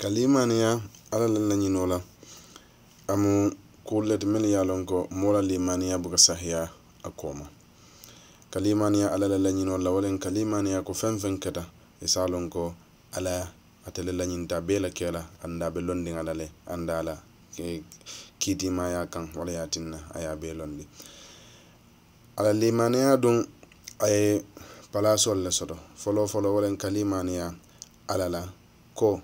kalima ni ya ala la la nyino la amu kulle ti mel ya lon ko mola limaniya buka sahiya a koma kalimaniya ala la la nyino la walen kalimaniya ko fen fen keta isa lon ko ala atele la nyinta be la kela anda be londi ala le anda ala kiti ma ya kan wala ya tinna aya be londi ala limaniya dun ay palasol le soto folo folo walen kalimaniya ala la ko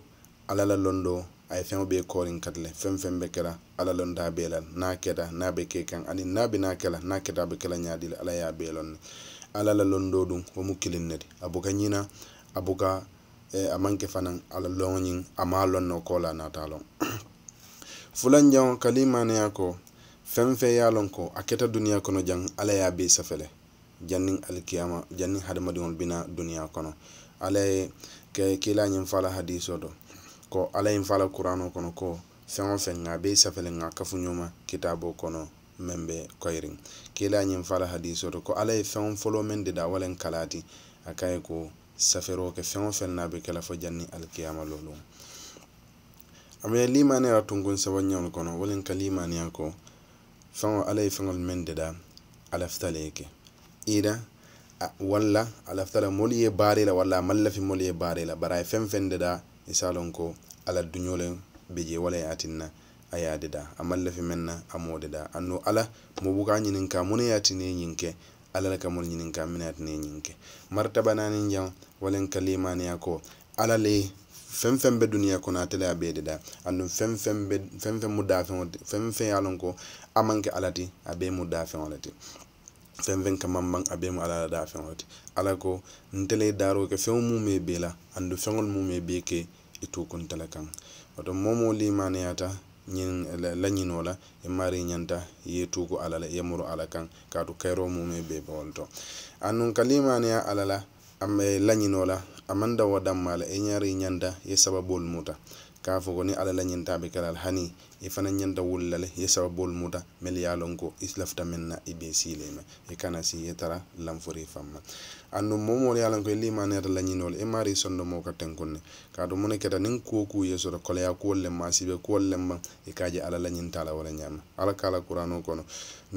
ala la londo a ye fɛnw bee kɔɔrin kati lɛ fɛn fɛn bɛ kɛra ala londaa bee la n'a kɛta n'a be kee kan ani n'a be kela kɛla n'a keta a be kɛla ɲaadi la ala y'a bee lɔnne ala la londo dun wo mu kelen ne di a buka ɲina a buka eh, a maŋ ke fanaŋ ala lɔŋoñiŋ a maa lɔn no koo la a naata lɔŋ fulanjaŋo kalimaneya ko fɛn fɛn ye a lɔn ko a kɛta duniya kɔnɔ jaŋ ala y'a bee safɛlɛ janniŋ alikiyama janniŋ hadamadiŋol bina duniya kɔnɔ ala ye kɛ kila ñiŋ fala hadiso do ko ala yin n fala kurano kono ko fɛn o fɛn ŋa a be safɛlɛ ŋa kafuɲoma kitabo kono meŋ be koyirin kila yin fala hadiso to ko ala ye fɛn folo meŋ dida walen kalati a ka ye ko safero ke fɛn o fɛn na be kela fo janni alkiyama lolu ama ye limaniyara tunkun saba ñawol kono walen ka limaniya ko fɛŋo ala ye fɛŋol meŋ dida alaftale ye ke ida walla alaftala molu ye baare la walla a mallafi molu ye baare la bari a ye fɛn fɛn dida i se a loŋ ko alla duñoo be je wala ye atinna deda a maŋ lafi meŋ na a moo deda anno alla moo buka a ka mune ye atine ñiŋ ka molu ñiniŋ ka mine ye martaba naaniŋ jaŋ waleŋ ka limaaniya ko alla le feŋ feŋ be duniya kono ate le ye deda aduŋ feŋ feŋ be feŋ feŋ mu daafeŋo feŋ feŋ ko a maŋ ke alla ti a Fɛn fɛn kaman man a mu ala da fɛn feŋoti ala ko n ntele daro kɛ fɛn mu bɛ bɛ la andu feŋol mu me be ke itu kuntala kaŋ woto momo limaniyata ta la o la e mari i ye tuku ala la i ye muru ala kan to kaatu mun mu bɛ bɔ tɔ a nun ka limaniya ala la am lañino la amanda da ma la i e ñari i ye sababol ta ka ni ala la ñintaɓe kelal hani e fana ñanta wullale ye sababol muta mel yalon ko islafta men na e ɓe silema e kana si e ye tara lamfori famma andu momol yalon ko e limaneta lañinol e mari sondo mo ka tenkunne kaɗo mune keta nin kuwoku ye soto koleya kuwol lemma sibe kuwol lemma e kaje ala lañintala wala ñama ala kala kurano kono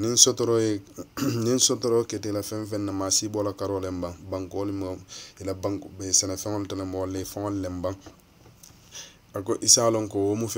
nin sotoro ye nin sotoro ketela fen fen na ma sibola karolen ban bankol mo ila bank sene feŋol tele mo le feŋol lem ban a go au wo